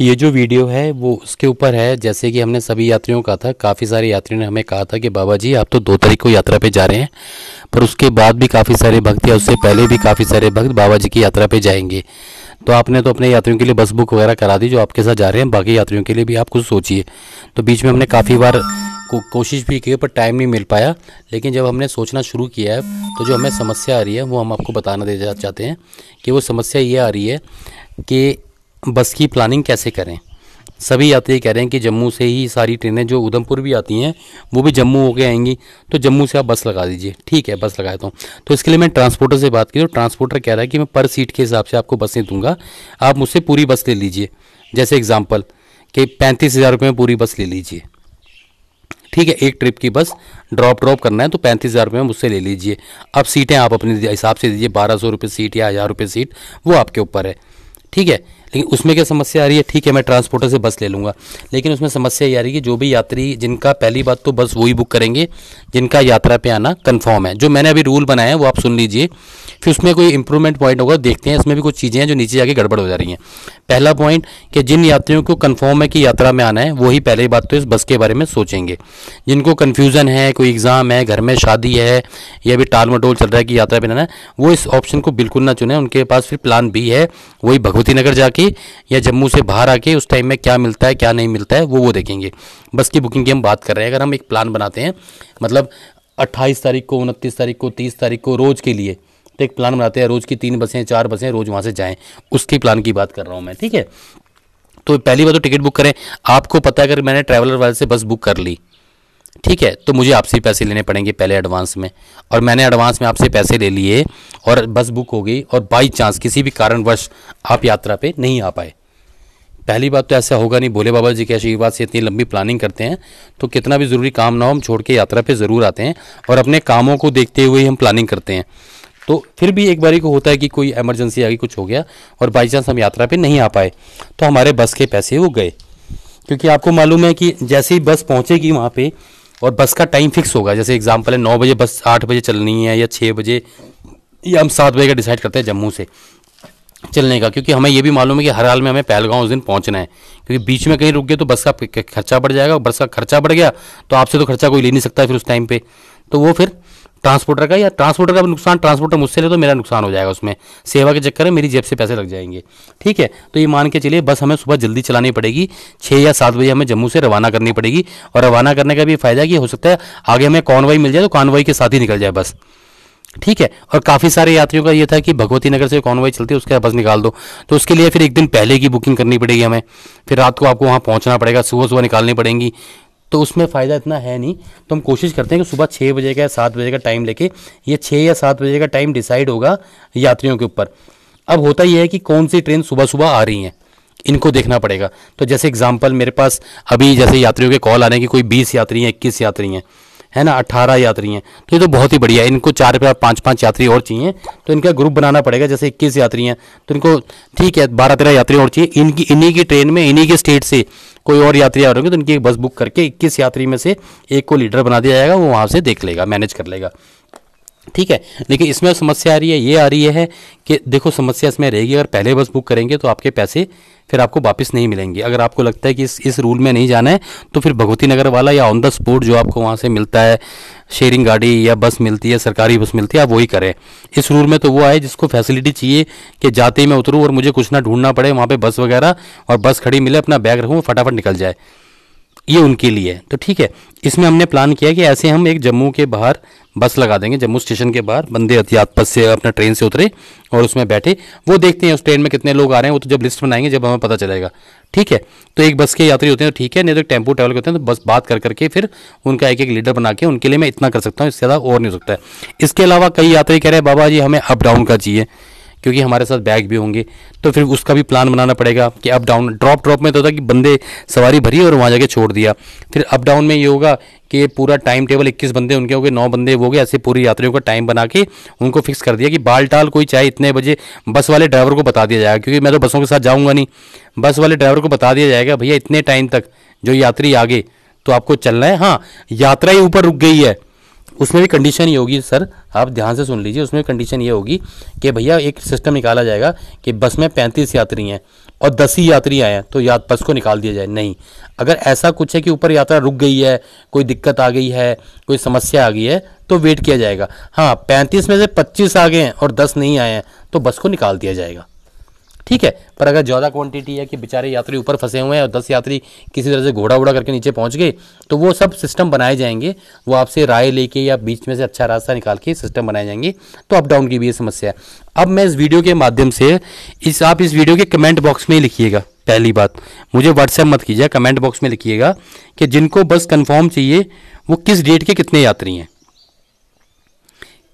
ये जो वीडियो है वो उसके ऊपर है जैसे कि हमने सभी यात्रियों का था काफ़ी सारे यात्रियों ने हमें कहा था कि बाबा जी आप तो दो तारीख को यात्रा पे जा रहे हैं पर उसके बाद भी काफ़ी सारे भक्त या उससे पहले भी काफ़ी सारे भक्त बाबा जी की यात्रा पे जाएंगे तो आपने तो अपने यात्रियों के लिए बस बुक वगैरह करा दी जो आपके साथ जा रहे हैं बाकी यात्रियों के लिए भी आप कुछ सोचिए तो बीच में हमने काफ़ी बार को, कोशिश भी की पर टाइम नहीं मिल पाया लेकिन जब हमने सोचना शुरू किया है तो जो हमें समस्या आ रही है वो हम आपको बताना दे चाहते हैं कि वो समस्या ये आ रही है कि बस की प्लानिंग कैसे करें सभी यात्री कह रहे हैं कि जम्मू से ही सारी ट्रेनें जो उधमपुर भी आती हैं वो भी जम्मू होके आएंगी तो जम्मू से आप बस लगा दीजिए ठीक है बस लगाता हूँ तो इसके लिए मैं ट्रांसपोर्टर से बात की तो ट्रांसपोर्टर कह रहा है कि मैं पर सीट के हिसाब से आपको बसें दूंगा आप मुझसे पूरी बस ले लीजिए जैसे एग्ज़ाम्पल कि पैंतीस हज़ार रुपये में पूरी बस ले लीजिए ठीक है एक ट्रिप की बस ड्रॉप ड्रॉप करना है तो पैंतीस हज़ार रुपये मुझसे ले लीजिए अब सीटें आप अपने हिसाब से दीजिए बारह सौ रुपये सीट या हज़ार रुपये सीट वो आपके ऊपर है ठीक है लेकिन उसमें क्या समस्या आ रही है ठीक है मैं ट्रांसपोर्टर से बस ले लूँगा लेकिन उसमें समस्या ये आ रही है जो भी यात्री जिनका पहली बात तो बस वही बुक करेंगे जिनका यात्रा पे आना कन्फर्म है जो मैंने अभी रूल बनाया है वो आप सुन लीजिए फिर उसमें कोई इंप्रूवमेंट पॉइंट होगा देखते हैं इसमें भी कुछ चीज़ें हैं जो नीचे जाके गड़बड़ हो जा रही हैं पहला पॉइंट कि जिन यात्रियों को कन्फर्म है कि यात्रा में आना है वही पहली बात तो इस बस के बारे में सोचेंगे जिनको कन्फ्यूज़न है कोई एग्ज़ाम है घर में शादी है या अभी टाल मटोल चल रहा है कि यात्रा पर आना है वो इस ऑप्शन को बिल्कुल ना चुने उनके पास फिर प्लान बी है वही भगवती नगर जाके आके या जम्मू से बाहर आके उस टाइम में क्या मिलता है क्या नहीं मिलता है वो वो देखेंगे बस की बुकिंग की हम बात कर रहे हैं अगर हम एक प्लान बनाते हैं मतलब अट्ठाईस तारीख को उनतीस तारीख को तीस तारीख को रोज़ के लिए तो एक प्लान बनाते हैं रोज़ की तीन बसें चार बसें रोज़ वहाँ से जाएँ उसकी प्लान की बात कर रहा हूँ मैं ठीक है तो पहली बार तो टिकट बुक करें आपको पता है अगर मैंने ट्रैवलर वाले से बस बुक कर ली ठीक है तो मुझे आपसे पैसे लेने पड़ेंगे पहले एडवांस में और मैंने एडवांस में आपसे पैसे ले लिए और बस बुक हो गई और बाई चांस किसी भी कारणवश आप यात्रा पर नहीं आ पाए पहली बात तो ऐसा होगा नहीं भोले बाबा जी के आशीर्वाद से इतनी लंबी प्लानिंग करते हैं तो कितना भी ज़रूरी काम ना हो हम छोड़ के यात्रा पे ज़रूर आते हैं और अपने कामों को देखते हुए हम प्लानिंग करते हैं तो फिर भी एक बारी को होता है कि कोई एमरजेंसी गई कुछ हो गया और बाई चांस हम यात्रा पे नहीं आ पाए तो हमारे बस के पैसे वो गए क्योंकि आपको मालूम है कि जैसे ही बस पहुँचेगी वहाँ पर और बस का टाइम फिक्स होगा जैसे एग्जाम्पल है नौ बजे बस आठ बजे चलनी है या छः बजे या हम सात बजे का डिसाइड करते हैं जम्मू से चलने का क्योंकि हमें यह भी मालूम है कि हर हाल में हमें पहलगांव उस दिन पहुंचना है क्योंकि बीच में कहीं रुक गए तो बस का खर्चा बढ़ जाएगा बस का खर्चा बढ़ गया तो आपसे तो खर्चा कोई ले नहीं सकता फिर उस टाइम पे तो वो फिर ट्रांसपोर्टर का या ट्रांसपोर्टर का नुकसान ट्रांसपोर्टर मुझसे ले तो मेरा नुकसान हो जाएगा उसमें सेवा के चक्कर में मेरी जेब से पैसे लग जाएंगे ठीक है तो ये मान के चलिए बस हमें सुबह जल्दी चलानी पड़ेगी छः या सात बजे हमें जम्मू से रवाना करनी पड़ेगी और रवाना करने का भी फ़ायदा कि हो सकता है आगे हमें कॉनवाई मिल जाए तो कॉनवाई के साथ ही निकल जाए बस ठीक है और काफ़ी सारे यात्रियों का ये था कि भगवती नगर से कॉनवाई चलती है उसका बस निकाल दो तो उसके लिए फिर एक दिन पहले की बुकिंग करनी पड़ेगी हमें फिर रात को आपको वहाँ पहुँचना पड़ेगा सुबह सुबह निकालनी पड़ेंगी तो उसमें फ़ायदा इतना है नहीं तो हम कोशिश करते हैं कि सुबह छः बजे का या सात बजे का टाइम लेके ये छः या सात बजे का टाइम डिसाइड होगा यात्रियों के ऊपर अब होता यह है कि कौन सी ट्रेन सुबह सुबह आ रही हैं इनको देखना पड़ेगा तो जैसे एग्जाम्पल मेरे पास अभी जैसे यात्रियों के कॉल आ रहे हैं कि कोई बीस यात्री हैं इक्कीस यात्री हैं है ना अट्ठारह यात्री हैं तो ये तो बहुत ही बढ़िया है इनको चार चार पाँच पाँच यात्री और चाहिए तो इनका ग्रुप बनाना पड़ेगा जैसे इक्कीस यात्री हैं तो इनको ठीक है बारह तेरह यात्री और चाहिए इनकी इन्हीं की ट्रेन में इन्हीं के स्टेट से कोई और यात्री आ रहे होंगे तो इनकी एक बस बुक करके इक्कीस यात्री में से एक को लीडर बना दिया जाएगा वो वहाँ से देख लेगा मैनेज कर लेगा ठीक है लेकिन इसमें समस्या आ रही है ये आ रही है कि देखो समस्या इसमें रहेगी अगर पहले बस बुक करेंगे तो आपके पैसे फिर आपको वापस नहीं मिलेंगे अगर आपको लगता है कि इस इस रूल में नहीं जाना है तो फिर भगवती नगर वाला या ऑन द स्पॉट जो आपको वहाँ से मिलता है शेयरिंग गाड़ी या बस मिलती है सरकारी बस मिलती है आप वही करें इस रूल में तो वो आए जिसको फैसिलिटी चाहिए कि जाते ही मैं उतरूँ और मुझे कुछ ना ढूंढना पड़े वहाँ पर बस वगैरह और बस खड़ी मिले अपना बैग रखूँ फटाफट निकल जाए ये उनके लिए तो ठीक है इसमें हमने प्लान किया कि ऐसे हम एक जम्मू के बाहर बस लगा देंगे जम्मू स्टेशन के बाहर बंदे एहतियात बस से अपना ट्रेन से उतरे और उसमें बैठे वो देखते हैं उस ट्रेन में कितने लोग आ रहे हैं वो तो जब लिस्ट बनाएंगे जब हमें पता चलेगा ठीक है तो एक बस के यात्री होते हैं तो ठीक है नहीं तो टेम्पो ट्रैवल करते हैं तो बस बात कर करके फिर उनका एक एक लीडर बना के उनके लिए मैं इतना कर सकता हूँ इससे ज़्यादा और नहीं हो सकता है इसके अलावा कई यात्री कह रहे हैं बाबा जी हमें अप डाउन का चाहिए क्योंकि हमारे साथ बैग भी होंगे तो फिर उसका भी प्लान बनाना पड़ेगा कि अप डाउन ड्रॉप ड्रॉप में तो होता कि बंदे सवारी भरी और वहाँ जाके छोड़ दिया फिर अप डाउन में ये होगा कि पूरा टाइम टेबल 21 बंदे उनके हो गए नौ बंदे हो गए ऐसे पूरी यात्रियों का टाइम बना के उनको फिक्स कर दिया कि बाल टाल कोई चाहे इतने बजे बस वाले ड्राइवर को बता दिया जाएगा क्योंकि मैं तो बसों के साथ जाऊँगा नहीं बस वाले ड्राइवर को बता दिया जाएगा भैया इतने टाइम तक जो यात्री आगे तो आपको चलना है हाँ यात्रा ही ऊपर रुक गई है उसमें भी कंडीशन ये होगी सर आप ध्यान से सुन लीजिए उसमें कंडीशन ये होगी कि भैया एक सिस्टम निकाला जाएगा कि बस में पैंतीस यात्री हैं और दस ही यात्री आए हैं तो याद बस को निकाल दिया जाए नहीं अगर ऐसा कुछ है कि ऊपर यात्रा रुक गई है कोई दिक्कत आ गई है कोई समस्या आ गई है तो वेट किया जाएगा हाँ पैंतीस में से पच्चीस आ गए हैं और दस नहीं आए हैं तो बस को निकाल दिया जाएगा ठीक है पर अगर ज़्यादा क्वांटिटी है कि बेचारे यात्री ऊपर फंसे हुए हैं और दस यात्री किसी तरह से घोड़ा उड़ा करके नीचे पहुंच गए तो वो सब सिस्टम बनाए जाएंगे वो आपसे राय लेके या बीच में से अच्छा रास्ता निकाल के सिस्टम बनाए जाएंगे तो अप डाउन की भी ये समस्या है अब मैं इस वीडियो के माध्यम से इस आप इस वीडियो के कमेंट बॉक्स में लिखिएगा पहली बात मुझे व्हाट्सएप मत कीजिए कमेंट बॉक्स में लिखिएगा कि जिनको बस कन्फर्म चाहिए वो किस डेट के कितने यात्री हैं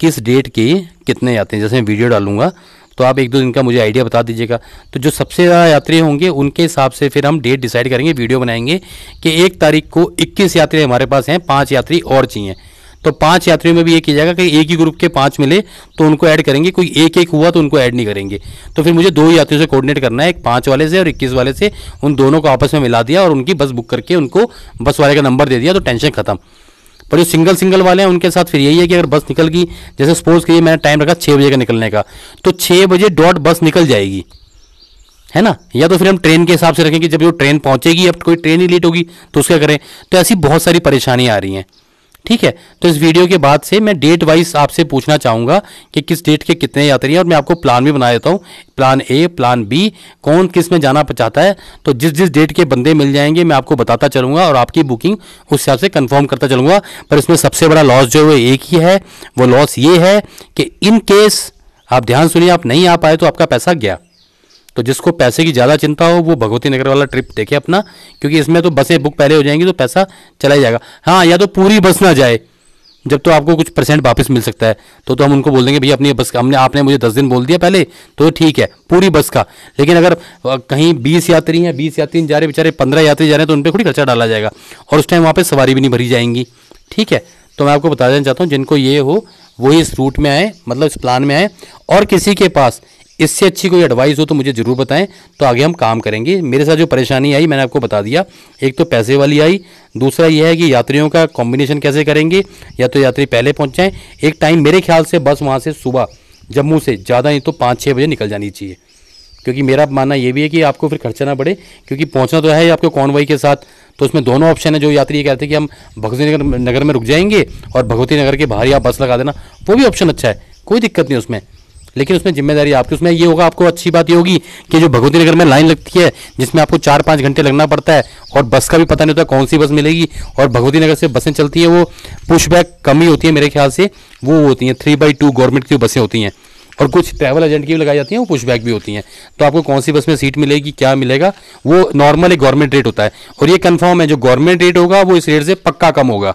किस डेट के कितने यात्री हैं जैसे मैं वीडियो डालूंगा तो आप एक दो दिन का मुझे आइडिया बता दीजिएगा तो जो सबसे ज़्यादा यात्री होंगे उनके हिसाब से फिर हम डेट डिसाइड करेंगे वीडियो बनाएंगे कि एक तारीख को इक्कीस यात्री हमारे पास हैं पाँच यात्री और चाहिए तो पांच यात्रियों में भी ये किया जाएगा कि एक ही ग्रुप के पांच मिले तो उनको ऐड करेंगे कोई एक एक हुआ तो उनको ऐड नहीं करेंगे तो फिर मुझे दो ही यात्रियों से कोऑर्डिनेट करना है एक पांच वाले से और इक्कीस वाले से उन दोनों को आपस में मिला दिया और उनकी बस बुक करके उनको बस वाले का नंबर दे दिया तो टेंशन खत्म पर जो सिंगल सिंगल वाले हैं उनके साथ फिर यही है कि अगर बस निकल गई जैसे स्पोर्ट्स के लिए मैंने टाइम रखा छः बजे का निकलने का तो छः बजे डॉट बस निकल जाएगी है ना या तो फिर हम ट्रेन के हिसाब से रखें कि जब वो ट्रेन पहुंचेगी अब कोई ट्रेन ही लेट होगी तो उसका करें तो ऐसी बहुत सारी परेशानियाँ आ रही हैं ठीक है तो इस वीडियो के बाद से मैं डेट वाइज आपसे पूछना चाहूँगा कि किस डेट के कितने यात्री हैं और मैं आपको प्लान भी बना देता हूँ प्लान ए प्लान बी कौन किस में जाना चाहता है तो जिस जिस डेट के बंदे मिल जाएंगे मैं आपको बताता चलूँगा और आपकी बुकिंग उस हिसाब से कन्फर्म करता चलूँगा पर इसमें सबसे बड़ा लॉस जो है एक ही है वो लॉस ये है कि इनकेस आप ध्यान सुनिए आप नहीं आ पाए तो आपका पैसा गया तो जिसको पैसे की ज़्यादा चिंता हो वो भगवती नगर वाला ट्रिप देखे अपना क्योंकि इसमें तो बसें बुक पहले हो जाएंगी तो पैसा चला ही जाएगा हाँ या तो पूरी बस ना जाए जब तो आपको कुछ परसेंट वापस मिल सकता है तो तो हम उनको बोल देंगे भैया अपनी बस हमने आपने मुझे दस दिन बोल दिया पहले तो ठीक है पूरी बस का लेकिन अगर कहीं बीस यात्री हैं बीस यात्री जा रहे बेचारे पंद्रह यात्री जा रहे हैं तो उन पर थोड़ी खर्चा डाला जाएगा और उस टाइम वहाँ पर सवारी भी नहीं भरी जाएंगी ठीक है तो मैं आपको बता देना चाहता हूँ जिनको ये हो वो इस रूट में आए मतलब इस प्लान में आए और किसी के पास इससे अच्छी कोई एडवाइस हो तो मुझे ज़रूर बताएं तो आगे हम काम करेंगे मेरे साथ जो परेशानी आई मैंने आपको बता दिया एक तो पैसे वाली आई दूसरा यह है कि यात्रियों का कॉम्बिनेशन कैसे करेंगे या तो यात्री पहले पहुँच जाएँ एक टाइम मेरे ख्याल से बस वहाँ से सुबह जम्मू से ज़्यादा नहीं तो पाँच छः बजे निकल जानी चाहिए क्योंकि मेरा मानना ये भी है कि आपको फिर खर्चा ना पड़े क्योंकि पहुंचना तो है आपको कॉन्वाई के साथ तो उसमें दोनों ऑप्शन है जो यात्री ये कहते हैं कि हम भगवती नगर नगर में रुक जाएंगे और भगवती नगर के बाहर ही आप बस लगा देना वो भी ऑप्शन अच्छा है कोई दिक्कत नहीं उसमें लेकिन उसमें जिम्मेदारी आपकी उसमें ये होगा आपको अच्छी बात ये होगी कि जो भगवती नगर में लाइन लगती है जिसमें आपको चार पाँच घंटे लगना पड़ता है और बस का भी पता नहीं होता कौन सी बस मिलेगी और भगवती नगर से बसें चलती हैं वो पुशबैक कम ही होती है मेरे ख्याल से वो होती हैं थ्री बाई टू गवर्नमेंट की बसें होती हैं और कुछ ट्रैवल एजेंट की भी लगाई जाती हैं वो पुशबैक भी होती हैं तो आपको कौन सी बस में सीट मिलेगी क्या मिलेगा वो नॉर्मल एक गवर्नमेंट रेट होता है और ये कन्फर्म है जो गवर्नमेंट रेट होगा वो इस रेट से पक्का कम होगा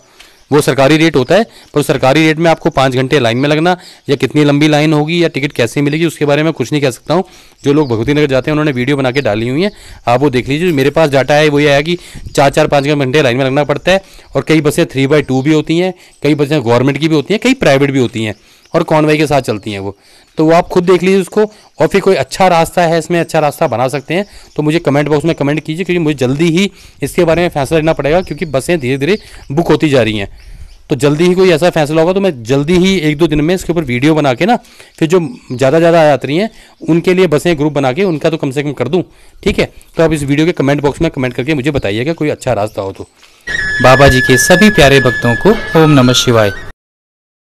वो सरकारी रेट होता है पर सरकारी रेट में आपको पाँच घंटे लाइन में लगना या कितनी लंबी लाइन होगी या टिकट कैसे मिलेगी उसके बारे में कुछ नहीं कह सकता हूँ जो लोग भगवती नगर जाते हैं उन्होंने वीडियो बना के डाली हुई है आप वो देख लीजिए मेरे पास डाटा है वो ये है कि चार चार पाँच घंटे लाइन में लगना पड़ता है और कई बसें थ्री बाई टू भी होती हैं कई बसें गवर्नमेंट की भी होती हैं कई प्राइवेट भी होती हैं और कॉन्वाई के साथ चलती हैं वो तो वो आप खुद देख लीजिए उसको और फिर कोई अच्छा रास्ता है इसमें अच्छा रास्ता बना सकते हैं तो मुझे कमेंट बॉक्स में कमेंट कीजिए क्योंकि मुझे जल्दी ही इसके बारे में फैसला लेना पड़ेगा क्योंकि बसें धीरे धीरे बुक होती जा रही हैं तो जल्दी ही कोई ऐसा फैसला होगा तो मैं जल्दी ही एक दो दिन में इसके ऊपर वीडियो बना के ना फिर जो ज़्यादा ज़्यादा यात्री हैं उनके लिए बसें ग्रुप बना के उनका तो कम से कम कर दूँ ठीक है तो आप इस वीडियो के कमेंट बॉक्स में कमेंट करके मुझे बताइएगा कोई अच्छा रास्ता हो तो बाबा जी के सभी प्यारे भक्तों को ओम नमः शिवाय